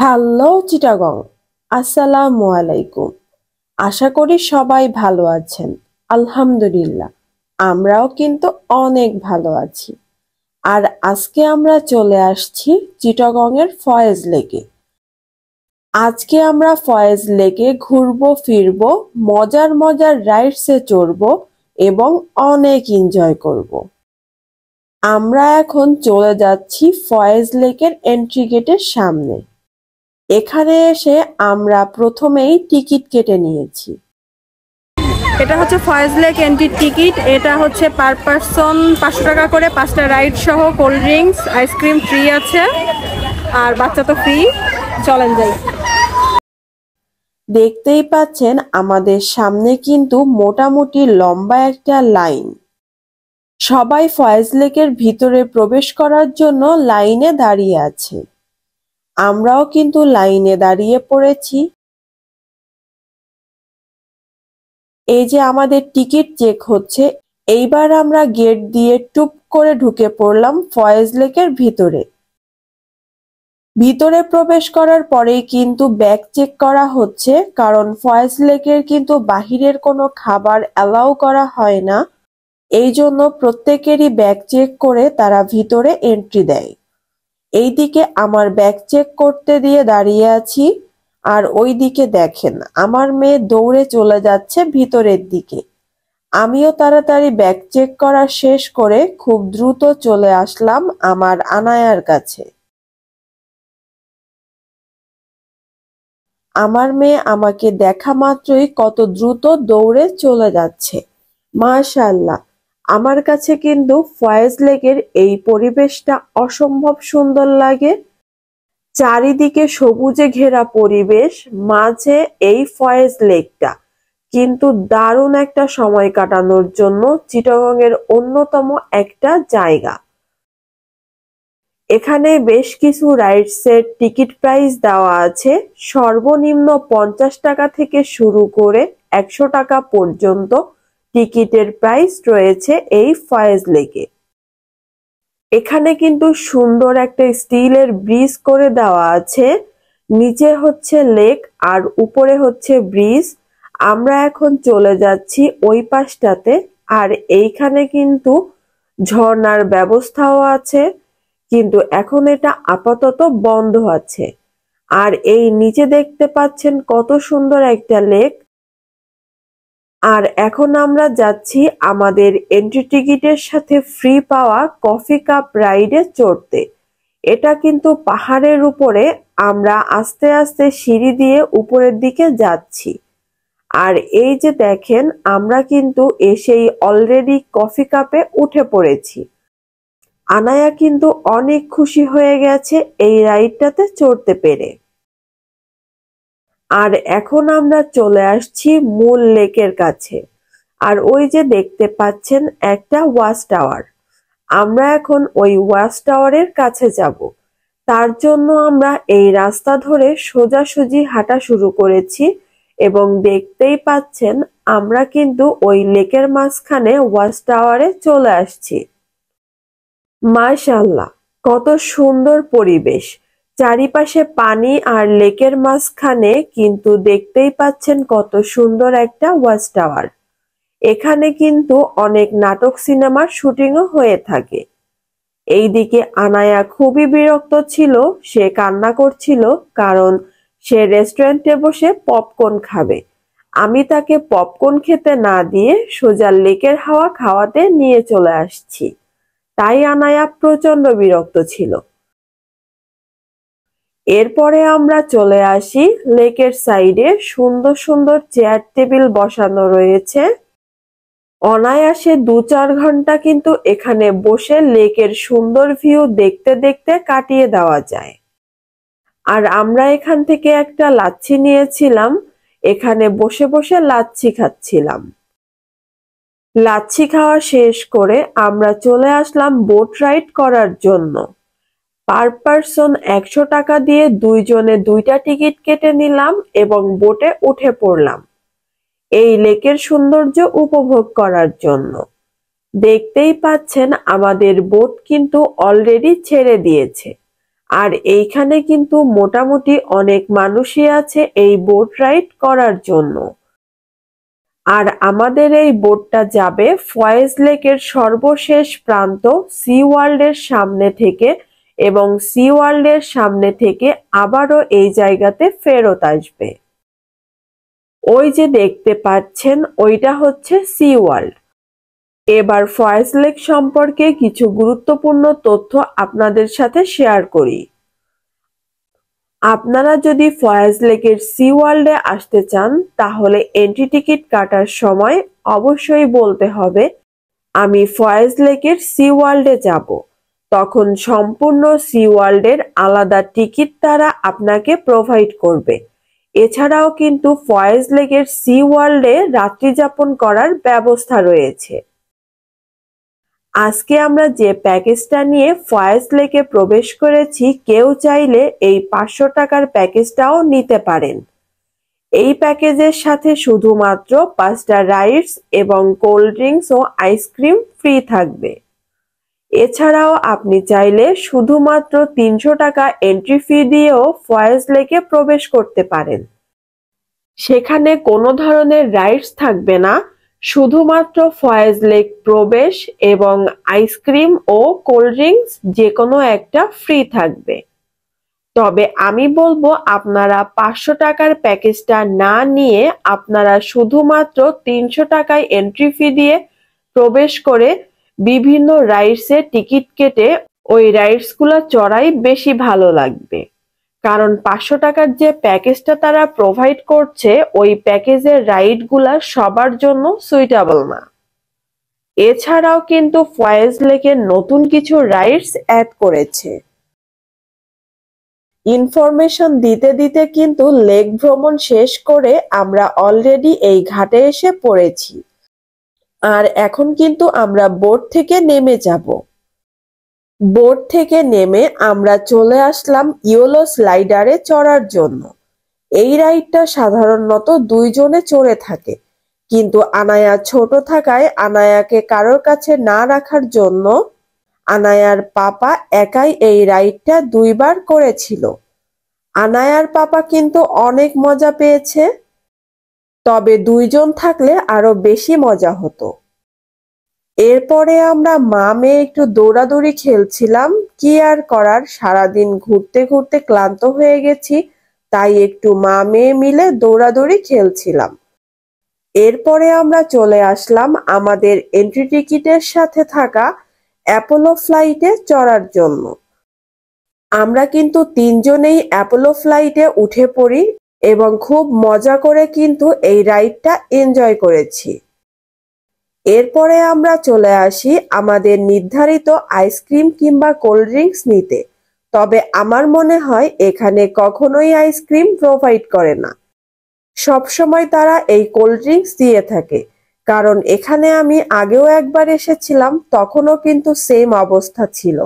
Hello Chittagong আসসালামু আলাইকুম আশা করি সবাই ভালো আছেন আলহামদুলিল্লাহ আমরাও কিন্তু অনেক ভালো আছি আর আজকে আমরা চলে আসছি চিটাগংয়ের ফয়েজ লেকে আজকে আমরা ফয়েজ লেকে ঘুরবো ফিরবো মজার মজার রাইডসে চড়বো এবং অনেক এনজয় করব। আমরা এখন চলে যাচ্ছি ফয়েজ লেকের এন্ট্রি গেটের সামনে এখানে এসে আমরা প্রথমেই টিকিট কেটে নিয়েছি এটা হচ্ছে ফয়েজ লেক এন্ট্রির টিকিট এটা হচ্ছে পার পারসন পাঁচশো টাকা করে পাঁচটা রাইড সহ কোল্ড ড্রিঙ্কস আইসক্রিম ফ্রি আছে আর বাচ্চা তো ফ্রি চলেন যাই দেখতেই পাচ্ছেন আমাদের সামনে কিন্তু মোটামুটি লম্বা একটা লাইন সবাই ফয়েজ লেকের ভিতরে প্রবেশ করার জন্য লাইনে দাঁড়িয়ে আছে আমরাও কিন্তু লাইনে দাঁড়িয়ে পড়েছি এই যে আমাদের টিকিট চেক হচ্ছে এইবার আমরা গেট দিয়ে টুপ করে ঢুকে পড়লাম ফয়েজ লেকের ভিতরে ভিতরে প্রবেশ করার পরেই কিন্তু ব্যাগ চেক করা হচ্ছে কারণ ফয়েজ লেকের কিন্তু বাহিরের কোনো খাবার অ্যালাউ করা হয় না এই জন্য প্রত্যেকেরই ব্যাগ চেক করে তারা ভিতরে এন্ট্রি দেয় এইদিকে আমার ব্যাগ চেক করতে দিয়ে দাঁড়িয়ে আছি আর ওই দিকে দেখেন আমার মেয়ে দৌড়ে চলে যাচ্ছে ভিতরের দিকে আমিও তাড়াতাড়ি ব্যাগ চেক করা শেষ করে খুব দ্রুত চলে আসলাম আমার আনায়ার কাছে আমার মেয়ে আমাকে দেখা মাত্রই কত দ্রুত দৌড়ে চলে যাচ্ছে মাশাল্লাহ আমার কাছে কিন্তু ফয়েজ লেকের এই পরিবেশটা অসম্ভব সুন্দর লাগে চারিদিকে সবুজে ঘেরা পরিবেশ মাঝে এই ফয়েজ লেকটা কিন্তু দারুণ একটা সময় কাটানোর জন্য চিটাগং এর অন্যতম একটা জায়গা এখানে বেশ কিছু রাইডস এর টিকিট প্রাইস দেওয়া আছে সর্বনিম্ন পঞ্চাশ টাকা থেকে শুরু করে একশো টাকা পর্যন্ত টিকিটের প্রাইস রয়েছে এই ফয়েজ লেকে এখানে কিন্তু সুন্দর একটা স্টিলের ব্রিজ করে দেওয়া আছে নিচে হচ্ছে লেক আর উপরে হচ্ছে ব্রিজ আমরা এখন চলে যাচ্ছি ওই পাশটাতে আর এইখানে কিন্তু ঝর্নার ব্যবস্থাও আছে কিন্তু এখন এটা আপাতত বন্ধ আছে আর এই নিচে দেখতে পাচ্ছেন কত সুন্দর একটা লেক আর এখন আমরা যাচ্ছি আমাদের এন্ট্রি টিকিটের সাথে ফ্রি পাওয়া কফি কাপ রাইডে চড়তে এটা কিন্তু পাহাড়ের উপরে আমরা আস্তে আস্তে সিঁড়ি দিয়ে উপরের দিকে যাচ্ছি আর এই যে দেখেন আমরা কিন্তু এসেই অলরেডি কফি কাপে উঠে পড়েছি আনায়া কিন্তু অনেক খুশি হয়ে গেছে এই রাইডটাতে চড়তে পেরে আর এখন আমরা চলে আসছি মূল লেকের কাছে আর ওই যে দেখতে পাচ্ছেন একটা ওয়াচ টাওয়ার আমরা এখন ওই ওয়াচ টাওয়ারের কাছে যাব তার জন্য আমরা এই রাস্তা ধরে সোজাসুজি হাঁটা শুরু করেছি এবং দেখতেই পাচ্ছেন আমরা কিন্তু ওই লেকের মাঝখানে ওয়াচ টাওয়ারে চলে আসছি মাশাল্লাহ কত সুন্দর পরিবেশ চারিপাশে পানি আর লেকের মাঝখানে কিন্তু দেখতেই পাচ্ছেন কত সুন্দর একটা ওয়াচ টাওয়ার এখানে কিন্তু অনেক নাটক সিনেমার শুটিংও হয়ে থাকে এইদিকে আনায়া খুবই বিরক্ত ছিল সে কান্না করছিল কারণ সে রেস্টুরেন্টে বসে পপকর্ন খাবে আমি তাকে পপকর্ন খেতে না দিয়ে সোজা লেকের হাওয়া খাওয়াতে নিয়ে চলে আসছি তাই আনায়া প্রচন্ড বিরক্ত ছিল এরপরে আমরা চলে আসি লেকের সাইডে সুন্দর সুন্দর চেয়ার টেবিল বসানো রয়েছে অনায়াসে দু চার ঘন্টা কিন্তু এখানে বসে লেকের সুন্দর ভিউ দেখতে দেখতে কাটিয়ে দেওয়া যায় আর আমরা এখান থেকে একটা লাচ্ছি নিয়েছিলাম এখানে বসে বসে লাচ্ছি খাচ্ছিলাম লাচ্ছি খাওয়া শেষ করে আমরা চলে আসলাম বোট রাইড করার জন্য পার পারসন একশো টাকা দিয়ে দুইজনে দুইটা টিকিট কেটে নিলাম এবং বোটে উঠে পড়লাম এই লেকের সৌন্দর্য উপভোগ করার জন্য দেখতেই পাচ্ছেন আমাদের বোট কিন্তু অলরেডি ছেড়ে দিয়েছে আর এইখানে কিন্তু মোটামুটি অনেক মানুষই আছে এই বোট রাইড করার জন্য আর আমাদের এই বোটটা যাবে ফয়েজ লেকের সর্বশেষ প্রান্ত সি ওয়ার্ল্ডের সামনে থেকে এবং সি ওয়ার্ল্ডের সামনে থেকে আবারও এই জায়গাতে ফেরত আসবে ওই যে দেখতে পাচ্ছেন ওইটা হচ্ছে সি ওয়ার্ল্ড এবার ফয়েস লেক সম্পর্কে কিছু গুরুত্বপূর্ণ তথ্য আপনাদের সাথে শেয়ার করি আপনারা যদি ফয়েজ লেকের সি ওয়ার্ল্ডে আসতে চান তাহলে এন্ট্রি টিকিট কাটার সময় অবশ্যই বলতে হবে আমি ফয়েজ লেকের সি ওয়ার্ল্ডে যাব তখন সম্পূর্ণ সি ওয়ার্ল্ডের আলাদা টিকিট তারা আপনাকে প্রোভাইড করবে এছাড়াও কিন্তু ফয়েজ লেকের সি ওয়ার্ল্ডে রাত্রিযাপন করার ব্যবস্থা রয়েছে আজকে আমরা যে প্যাকেজটা নিয়ে ফয়েজ লেকে প্রবেশ করেছি কেউ চাইলে এই পাঁচশো টাকার প্যাকেজটাও নিতে পারেন এই প্যাকেজের সাথে শুধুমাত্র পাঁচটা রাইডস এবং কোল্ড ড্রিঙ্কস ও আইসক্রিম ফ্রি থাকবে এছাড়াও আপনি চাইলে শুধুমাত্র তিনশো টাকা এন্ট্রি ফি দিয়েও ফয়েজ লেকে প্রবেশ করতে পারেন সেখানে কোনো ধরনের রাইডস থাকবে না শুধুমাত্র ফয়েজ লেক প্রবেশ এবং আইসক্রিম ও কোল্ড ড্রিঙ্কস যে কোনো একটা ফ্রি থাকবে তবে আমি বলবো আপনারা পাঁচশো টাকার প্যাকেজটা না নিয়ে আপনারা শুধুমাত্র তিনশো টাকায় এন্ট্রি ফি দিয়ে প্রবেশ করে বিভিন্ন রাইডসে টিকিট কেটে ওই রাইডসগুলো চড়াই বেশি ভালো লাগবে কারণ পাঁচশো টাকার যে প্যাকেজটা তারা প্রোভাইড করছে ওই প্যাকেজের রাইডগুলা সবার জন্য সুইটেবল না এছাড়াও কিন্তু ফয়েজ লেকে নতুন কিছু রাইডস অ্যাড করেছে ইনফরমেশন দিতে দিতে কিন্তু লেক ভ্রমণ শেষ করে আমরা অলরেডি এই ঘাটে এসে পড়েছি আর এখন কিন্তু আমরা বোট থেকে নেমে যাব বোট থেকে নেমে আমরা চলে আসলাম ইয়োলো স্লাইডারে চড়ার জন্য এই রাইডটা সাধারণত দুইজনে চড়ে থাকে কিন্তু আনায়া ছোট থাকায় আনায়াকে কারোর কাছে না রাখার জন্য আনায়ার পাপা একাই এই রাইডটা দুইবার করেছিল আনায়ার পাপা কিন্তু অনেক মজা পেয়েছে তবে দুইজন থাকলে আরো বেশি মজা হতো এরপরে আমরা মা মেয়ে একটু দৌড়াদৌড়ি খেলছিলাম কি আর করার সারাদিন ঘুরতে ঘুরতে ক্লান্ত হয়ে গেছি তাই একটু মা মেয়ে মিলে দৌড়াদৌড়ি খেলছিলাম এরপরে আমরা চলে আসলাম আমাদের এন্ট্রি টিকিটের সাথে থাকা অ্যাপোলো ফ্লাইটে চড়ার জন্য আমরা কিন্তু তিনজনেই অ্যাপোলো ফ্লাইটে উঠে পড়ি এবং খুব মজা করে কিন্তু এই রাইডটা এনজয় করেছি এরপরে আমরা চলে আসি আমাদের নির্ধারিত আইসক্রিম কিংবা কোল্ড ড্রিঙ্কস নিতে তবে আমার মনে হয় এখানে কখনোই আইসক্রিম প্রোভাইড করে না সবসময় তারা এই কোল্ড ড্রিঙ্কস দিয়ে থাকে কারণ এখানে আমি আগেও একবার এসেছিলাম তখনও কিন্তু সেম অবস্থা ছিল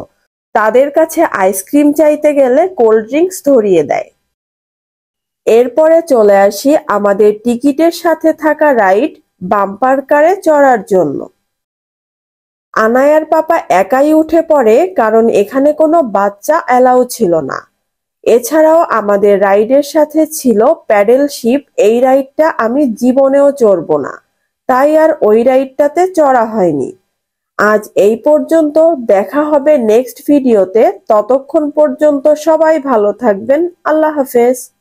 তাদের কাছে আইসক্রিম চাইতে গেলে কোল্ড ড্রিঙ্কস ধরিয়ে দেয় এরপরে চলে আসি আমাদের টিকিটের সাথে থাকা রাইড বাম্পার কারে চড়ার জন্য আনায়ার পাপা একাই উঠে পড়ে কারণ এখানে কোনো বাচ্চা অ্যালাউ ছিল না এছাড়াও আমাদের রাইডের সাথে ছিল প্যাডেল শিপ এই রাইডটা আমি জীবনেও চড়ব না তাই আর ওই রাইডটাতে চড়া হয়নি আজ এই পর্যন্ত দেখা হবে নেক্সট ভিডিওতে ততক্ষণ পর্যন্ত সবাই ভালো থাকবেন আল্লাহ হাফেজ